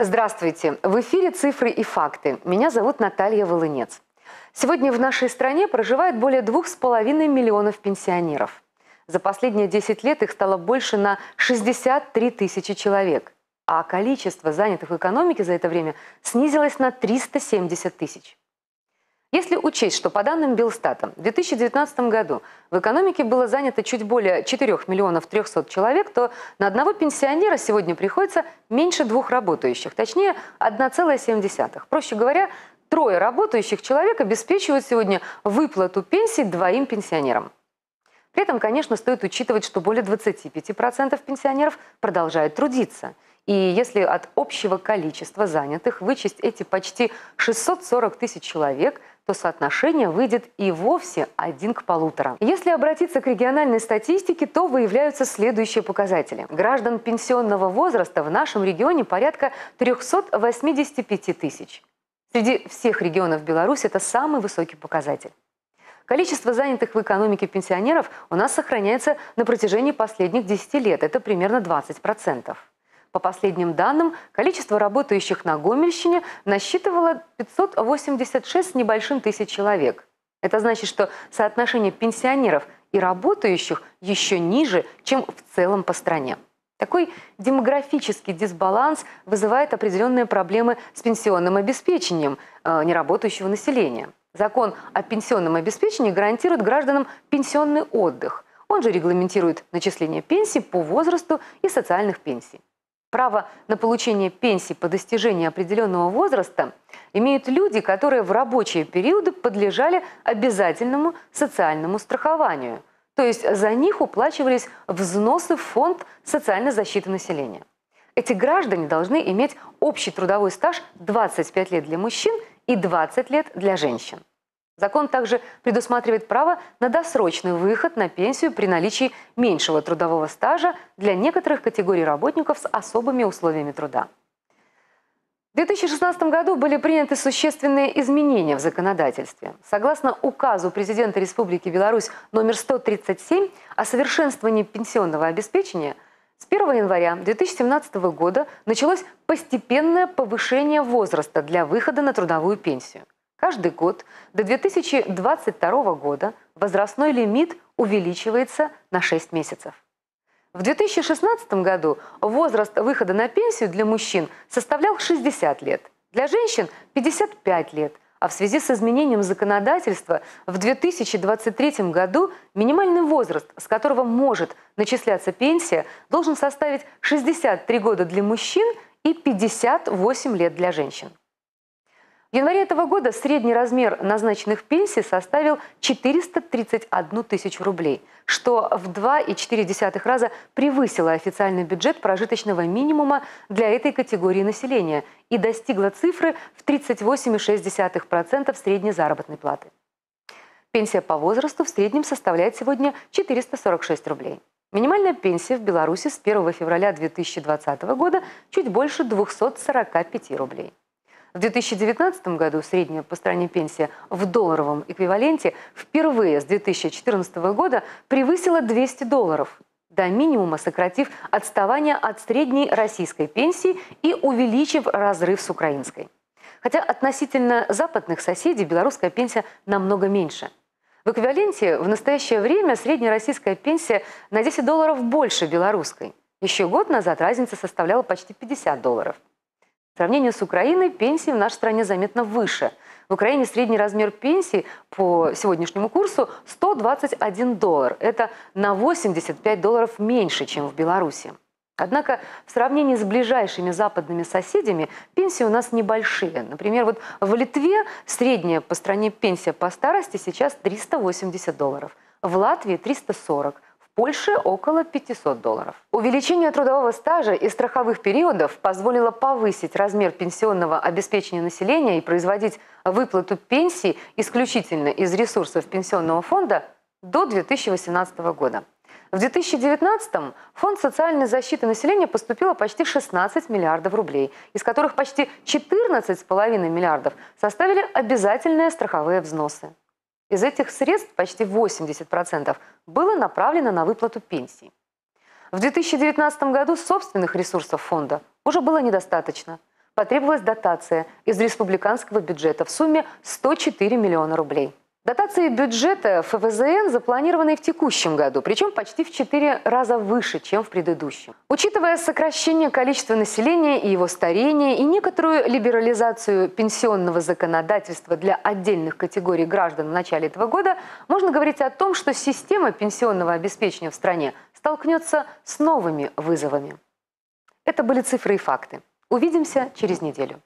Здравствуйте! В эфире «Цифры и факты». Меня зовут Наталья Волынец. Сегодня в нашей стране проживает более 2,5 миллионов пенсионеров. За последние 10 лет их стало больше на 63 тысячи человек, а количество занятых в экономике за это время снизилось на 370 тысяч. Если учесть, что по данным Белстата в 2019 году в экономике было занято чуть более 4 миллионов 300 человек, то на одного пенсионера сегодня приходится меньше двух работающих, точнее 1,7. Проще говоря, трое работающих человек обеспечивают сегодня выплату пенсий двоим пенсионерам. При этом, конечно, стоит учитывать, что более 25% пенсионеров продолжают трудиться. И если от общего количества занятых вычесть эти почти 640 тысяч человек – то соотношение выйдет и вовсе один к полутора. Если обратиться к региональной статистике, то выявляются следующие показатели. Граждан пенсионного возраста в нашем регионе порядка 385 тысяч. Среди всех регионов Беларуси это самый высокий показатель. Количество занятых в экономике пенсионеров у нас сохраняется на протяжении последних 10 лет. Это примерно 20%. По последним данным, количество работающих на Гомельщине насчитывало 586 с небольшим тысяч человек. Это значит, что соотношение пенсионеров и работающих еще ниже, чем в целом по стране. Такой демографический дисбаланс вызывает определенные проблемы с пенсионным обеспечением э, неработающего населения. Закон о пенсионном обеспечении гарантирует гражданам пенсионный отдых. Он же регламентирует начисление пенсий по возрасту и социальных пенсий. Право на получение пенсии по достижении определенного возраста имеют люди, которые в рабочие периоды подлежали обязательному социальному страхованию, то есть за них уплачивались взносы в фонд социальной защиты населения. Эти граждане должны иметь общий трудовой стаж 25 лет для мужчин и 20 лет для женщин. Закон также предусматривает право на досрочный выход на пенсию при наличии меньшего трудового стажа для некоторых категорий работников с особыми условиями труда. В 2016 году были приняты существенные изменения в законодательстве. Согласно указу президента Республики Беларусь номер 137 о совершенствовании пенсионного обеспечения, с 1 января 2017 года началось постепенное повышение возраста для выхода на трудовую пенсию – каждый год до 2022 года возрастной лимит увеличивается на 6 месяцев. В 2016 году возраст выхода на пенсию для мужчин составлял 60 лет, для женщин – 55 лет, а в связи с изменением законодательства в 2023 году минимальный возраст, с которого может начисляться пенсия, должен составить 63 года для мужчин и 58 лет для женщин. В январе этого года средний размер назначенных пенсий составил 431 тысячу рублей, что в 2,4 раза превысило официальный бюджет прожиточного минимума для этой категории населения и достигло цифры в 38,6% средней заработной платы. Пенсия по возрасту в среднем составляет сегодня 446 рублей. Минимальная пенсия в Беларуси с 1 февраля 2020 года чуть больше 245 рублей. В 2019 году средняя по стране пенсия в долларовом эквиваленте впервые с 2014 года превысила 200 долларов до минимума, сократив отставание от средней российской пенсии и увеличив разрыв с украинской. Хотя относительно западных соседей белорусская пенсия намного меньше. В эквиваленте в настоящее время средняя российская пенсия на 10 долларов больше белорусской. Еще год назад разница составляла почти 50 долларов. В с Украиной пенсии в нашей стране заметно выше. В Украине средний размер пенсии по сегодняшнему курсу 121 доллар. Это на 85 долларов меньше, чем в Беларуси. Однако в сравнении с ближайшими западными соседями пенсии у нас небольшие. Например, вот в Литве средняя по стране пенсия по старости сейчас 380 долларов, в Латвии 340, Польше около 500 долларов. Увеличение трудового стажа и страховых периодов позволило повысить размер пенсионного обеспечения населения и производить выплату пенсий исключительно из ресурсов пенсионного фонда до 2018 года. В 2019-м Фонд социальной защиты населения поступило почти 16 миллиардов рублей, из которых почти 14,5 миллиардов составили обязательные страховые взносы. Из этих средств почти 80% было направлено на выплату пенсий. В 2019 году собственных ресурсов фонда уже было недостаточно. Потребовалась дотация из республиканского бюджета в сумме 104 миллиона рублей. Дотации бюджета ФВЗН запланированы в текущем году, причем почти в 4 раза выше, чем в предыдущем. Учитывая сокращение количества населения и его старение, и некоторую либерализацию пенсионного законодательства для отдельных категорий граждан в начале этого года, можно говорить о том, что система пенсионного обеспечения в стране столкнется с новыми вызовами. Это были цифры и факты. Увидимся через неделю.